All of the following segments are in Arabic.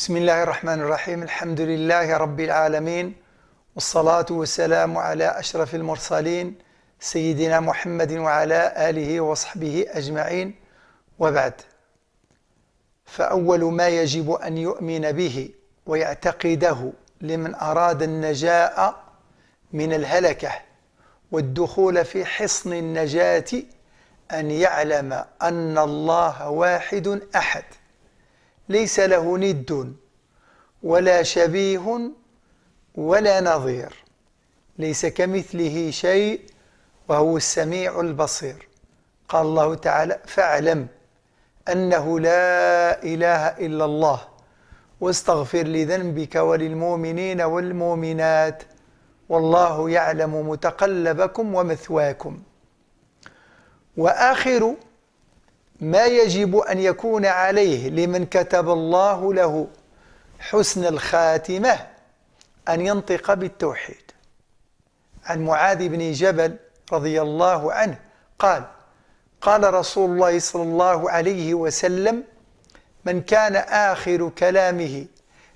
بسم الله الرحمن الرحيم الحمد لله رب العالمين والصلاة والسلام على أشرف المرسلين سيدنا محمد وعلى آله وصحبه أجمعين وبعد فأول ما يجب أن يؤمن به ويعتقده لمن أراد النجاة من الهلكة والدخول في حصن النجاة أن يعلم أن الله واحد أحد ليس له ند ولا شبيه ولا نظير ليس كمثله شيء وهو السميع البصير قال الله تعالى فاعلم أنه لا إله إلا الله واستغفر لذنبك وللمؤمنين والمؤمنات والله يعلم متقلبكم ومثواكم وآخر ما يجب أن يكون عليه لمن كتب الله له حسن الخاتمة أن ينطق بالتوحيد عن معاذ بن جبل رضي الله عنه قال قال رسول الله صلى الله عليه وسلم من كان آخر كلامه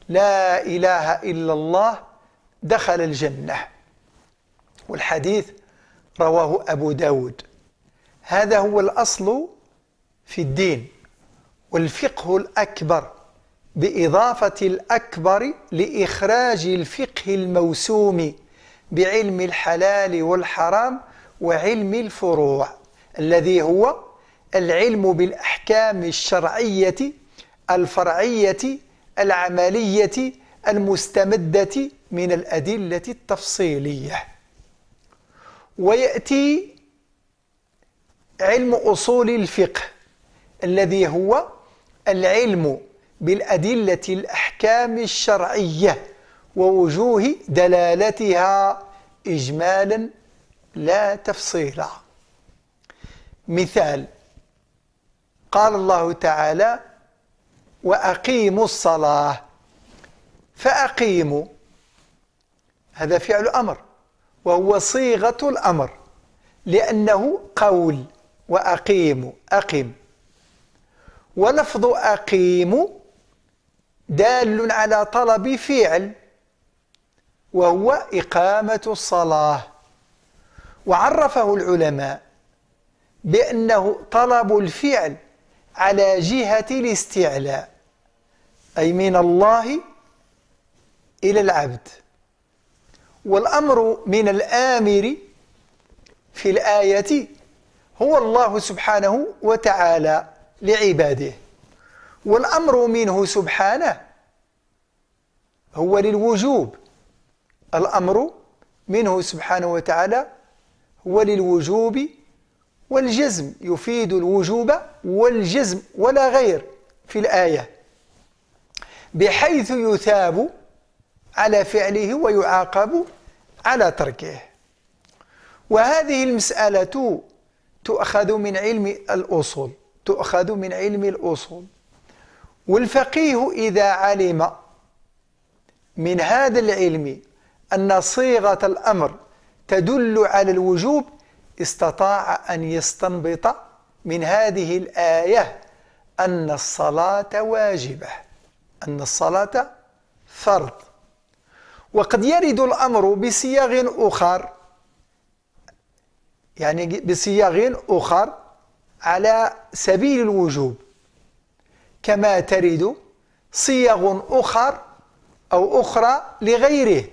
لا إله إلا الله دخل الجنة والحديث رواه أبو داود هذا هو الأصل في الدين والفقه الأكبر بإضافة الأكبر لإخراج الفقه الموسوم بعلم الحلال والحرام وعلم الفروع الذي هو العلم بالأحكام الشرعية الفرعية العملية المستمدة من الأدلة التفصيلية ويأتي علم أصول الفقه الذي هو العلم بالأدلة الأحكام الشرعية ووجوه دلالتها إجمالا لا تفصيلا مثال قال الله تعالى وأقيموا الصلاة فأقيموا هذا فعل أمر وهو صيغة الأمر لأنه قول وأقيموا أقم ولفظ أقيم دال على طلب فعل وهو إقامة الصلاة وعرفه العلماء بأنه طلب الفعل على جهة الاستعلاء أي من الله إلى العبد والأمر من الآمر في الآية هو الله سبحانه وتعالى لعباده والأمر منه سبحانه هو للوجوب الأمر منه سبحانه وتعالى هو للوجوب والجزم يفيد الوجوب والجزم ولا غير في الآية بحيث يثاب على فعله ويعاقب على تركه وهذه المسألة تؤخذ من علم الأصول تؤخذ من علم الأصول والفقيه إذا علم من هذا العلم أن صيغة الأمر تدل على الوجوب استطاع أن يستنبط من هذه الآية أن الصلاة واجبة أن الصلاة فرض وقد يرد الأمر بصياغ أخر يعني بصياغ أخر على سبيل الوجوب كما ترد صيغ أخر أو أخرى لغيره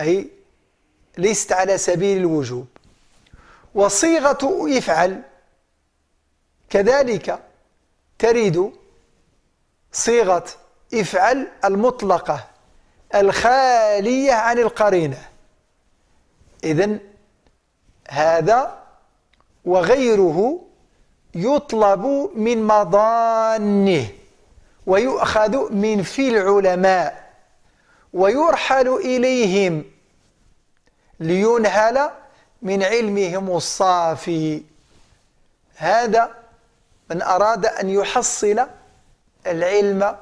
أي ليست على سبيل الوجوب وصيغة يفعل كذلك ترد صيغة افعل المطلقة الخالية عن القرينة إذن هذا وغيره يطلب من مضانه ويؤخذ من في العلماء ويرحل إليهم لينهل من علمهم الصافي هذا من أراد أن يحصل العلم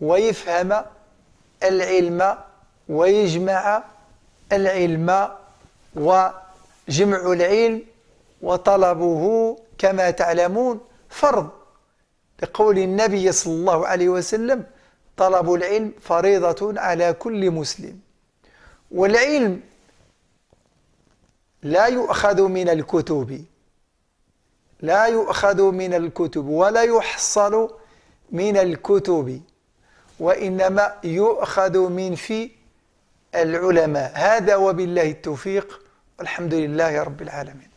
ويفهم العلم ويجمع العلم وجمع العلم وطلبه كما تعلمون فرض لقول النبي صلى الله عليه وسلم طلب العلم فريضة على كل مسلم والعلم لا يؤخذ من الكتب لا يؤخذ من الكتب ولا يحصل من الكتب وإنما يؤخذ من في العلماء هذا وبالله التوفيق والحمد لله رب العالمين